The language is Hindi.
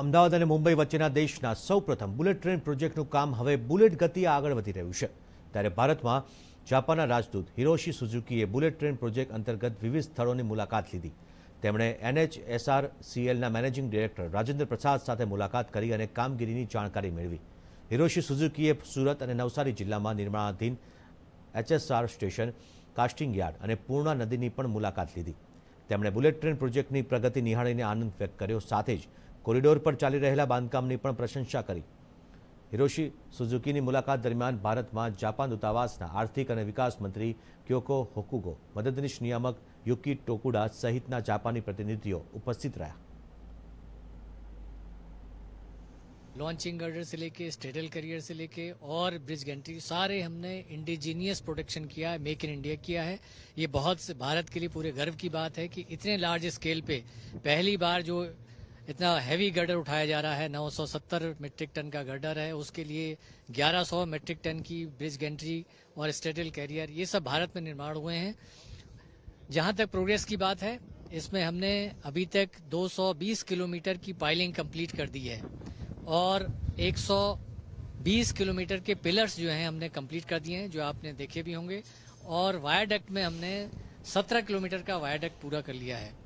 અમદાવાદ અને મુંબઈ વચ્ચેના દેશના સૌપ્રથમ બુલેટ ટ્રેન પ્રોજેક્ટનું કામ હવે બુલેટ ગતિએ આગળ વધી રહ્યું છે ત્યારે ભારતમાં જાપાના રાજદૂત હિરોશી સુઝુકીએ બુલેટ ટ્રેન પ્રોજેક્ટ અંતર્ગત વિવિધ સ્થળોની મુલાકાત લીધી તેમણે NHSRCL ના મેનેજિંગ ડિરેક્ટર રાજેન્દ્ર પ્રсад સાથે મુલાકાત કરી અને કામગીરીની જાણકારી મેળવી હિરોશી સુઝુકીએ સુરત અને નૌસારી જિલ્લામાં નિર્માણાધીન HSR સ્ટેશન કાસ્ટિંગ યાર્ડ અને પૂર્ણા નદીની પણ મુલાકાત લીધી તેમણે બુલેટ ટ્રેન પ્રોજેક્ટની પ્રગતિ નિહાળઈને આનંદ વ્યક્ત કર્યો સાથે જ कोरिडोर पर चाली रहे बांधकाम की प्रशंसा की हिरोशी सुजुकी की मुलाकात दरमियान भारत में जापान दूतावास आर्थिक और विकास मंत्री क्योको होकुगो मददनीश नियामक युकी टोकुडा सहित जापानी प्रतिनिधिओ उपस्थित रहा लॉन्चिंग गर्डर से लेके स्टेडल करियर से लेके और ब्रिज गेंट्री सारे हमने इंडिजीनियस प्रोडक्शन किया मेक इन इंडिया किया है ये बहुत से भारत के लिए पूरे गर्व की बात है कि इतने लार्ज स्केल पे पहली बार जो इतना हैवी गर्डर उठाया जा रहा है 970 मीट्रिक टन का गर्डर है उसके लिए 1100 मीट्रिक टन की ब्रिज गेंट्री और स्टेटल कैरियर ये सब भारत में निर्माण हुए हैं जहाँ तक प्रोग्रेस की बात है इसमें हमने अभी तक 220 किलोमीटर की पाइलिंग कंप्लीट कर दी है और 120 किलोमीटर के पिलर्स जो हैं हमने कम्प्लीट कर दिए हैं जो आपने देखे भी होंगे और वायाडक्ट में हमने सत्रह किलोमीटर का वायाडक्ट पूरा कर लिया है